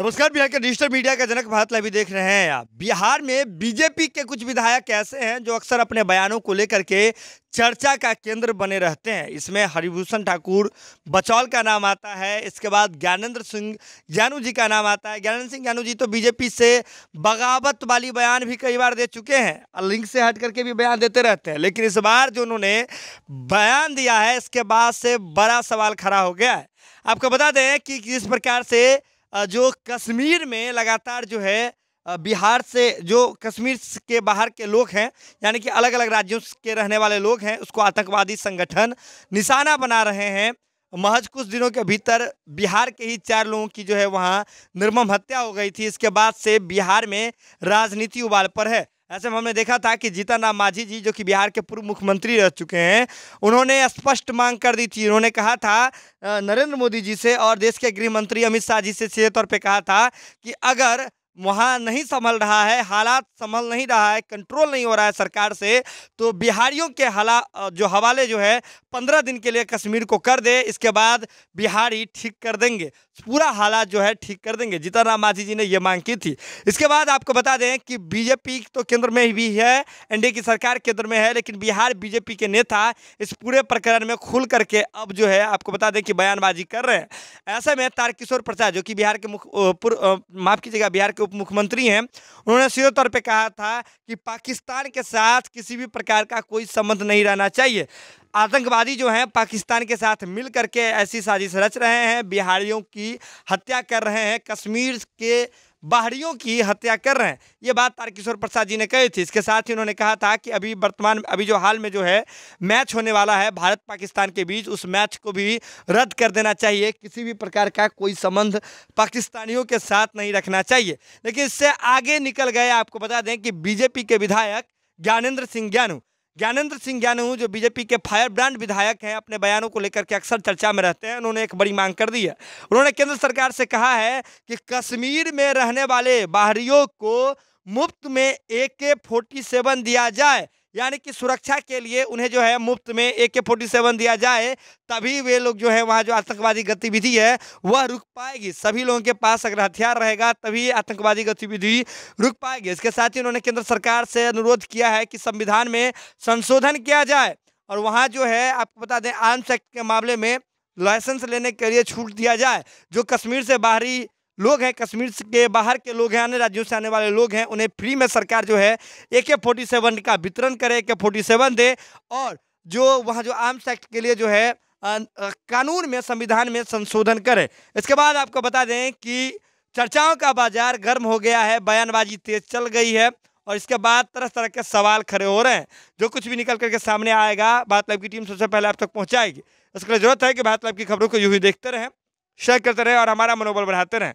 नमस्कार बिहार के digital media का जनक भारत लाइव देख रहे हैं आप बिहार में बीजेपी के कुछ विधायक ऐसे हैं जो अक्सर अपने बयानों को लेकर के चर्चा का केंद्र बने रहते हैं इसमें हरिभूषण ठाकुर बचौल का नाम आता है इसके बाद ज्ञानेंद्र सिंह ज्ञानू जी का नाम आता है ज्ञानेंद्र सिंह ज्ञानू जी तो बीजेपी से बगावत वाली बयान भी कई बार दे चुके हैं लिंक से हट करके भी बयान देते रहते हैं लेकिन इस बार जो उन्होंने बयान दिया है इसके बाद से बड़ा सवाल खड़ा हो गया है आपको बता दें कि किस प्रकार से जो कश्मीर में लगातार जो है बिहार से जो कश्मीर के बाहर के लोग हैं यानी कि अलग अलग राज्यों के रहने वाले लोग हैं उसको आतंकवादी संगठन निशाना बना रहे हैं महज कुछ दिनों के भीतर बिहार के ही चार लोगों की जो है वहाँ निर्मम हत्या हो गई थी इसके बाद से बिहार में राजनीति उबाल पर है ऐसे में हमने देखा था कि जीतन राम मांझी जी जो कि बिहार के पूर्व मुख्यमंत्री रह चुके हैं उन्होंने स्पष्ट मांग कर दी थी उन्होंने कहा था नरेंद्र मोदी जी से और देश के गृह मंत्री अमित शाह जी से सीधे तौर पर कहा था कि अगर वहाँ नहीं संभल रहा है हालात संभल नहीं रहा है कंट्रोल नहीं हो रहा है सरकार से तो बिहारियों के हाला जो हवाले जो है पंद्रह दिन के लिए कश्मीर को कर दे इसके बाद बिहारी ठीक कर देंगे पूरा हालात जो है ठीक कर देंगे जीतन राम मांझी जी ने ये मांग की थी इसके बाद आपको बता दें कि बीजेपी तो केंद्र में भी है एन की सरकार केंद्र में है लेकिन बिहार बीजेपी के नेता इस पूरे प्रकरण में खुल करके अब जो है आपको बता दें कि बयानबाजी कर रहे हैं ऐसे में तारकिशोर प्रसाद जो कि बिहार के मुख्य माफ कीजिएगा बिहार के उप मुख्यमंत्री हैं उन्होंने सीधे तौर पे कहा था कि पाकिस्तान के साथ किसी भी प्रकार का कोई संबंध नहीं रहना चाहिए आतंकवादी जो हैं पाकिस्तान के साथ मिल करके ऐसी साजिश रच रहे हैं बिहारियों की हत्या कर रहे हैं कश्मीर के बाहरियों की हत्या कर रहे हैं ये बात तारकिशोर प्रसाद जी ने कही थी इसके साथ ही उन्होंने कहा था कि अभी वर्तमान अभी जो हाल में जो है मैच होने वाला है भारत पाकिस्तान के बीच उस मैच को भी रद्द कर देना चाहिए किसी भी प्रकार का कोई संबंध पाकिस्तानियों के साथ नहीं रखना चाहिए लेकिन इससे आगे निकल गए आपको बता दें कि बीजेपी के विधायक ज्ञानेन्द्र सिंह ज्ञानू ज्ञानेंद्र सिंह ज्ञानू जो बीजेपी के फायर ब्रांड विधायक हैं अपने बयानों को लेकर के अक्सर चर्चा में रहते हैं उन्होंने एक बड़ी मांग कर दी है उन्होंने केंद्र सरकार से कहा है कि कश्मीर में रहने वाले बाहरियों को मुफ्त में ए के फोर्टी सेवन दिया जाए यानी कि सुरक्षा के लिए उन्हें जो है मुफ्त में ए के फोर्टी सेवन दिया जाए तभी वे लोग जो है वहाँ जो आतंकवादी गतिविधि है वह रुक पाएगी सभी लोगों के पास अगर हथियार रहेगा तभी आतंकवादी गतिविधि रुक पाएगी इसके साथ ही उन्होंने केंद्र सरकार से अनुरोध किया है कि संविधान में संशोधन किया जाए और वहाँ जो है आपको बता दें आर्म्स एक्ट के मामले में लाइसेंस लेने के लिए छूट दिया जाए जो कश्मीर से बाहरी लोग हैं कश्मीर के बाहर के लोग हैं अन्य राज्यों से आने वाले लोग हैं उन्हें फ्री में सरकार जो है ए के फोर्टी सेवन का वितरण करे ए के फोर्टी सेवन दे और जो वहाँ जो आर्म्स एक्ट के लिए जो है कानून में संविधान में संशोधन करे इसके बाद आपको बता दें कि चर्चाओं का बाजार गर्म हो गया है बयानबाजी तेज चल गई है और इसके बाद तरह तरह के सवाल खड़े हो रहे हैं जो कुछ भी निकल करके सामने आएगा भारत लाइव की टीम सबसे पहले आप तक पहुंचाएगी इसके लिए जरूरत है कि भारत लाइव की खबरों को यूं ही देखते रहें शेयर करते रहें और हमारा मनोबल बढ़ाते रहें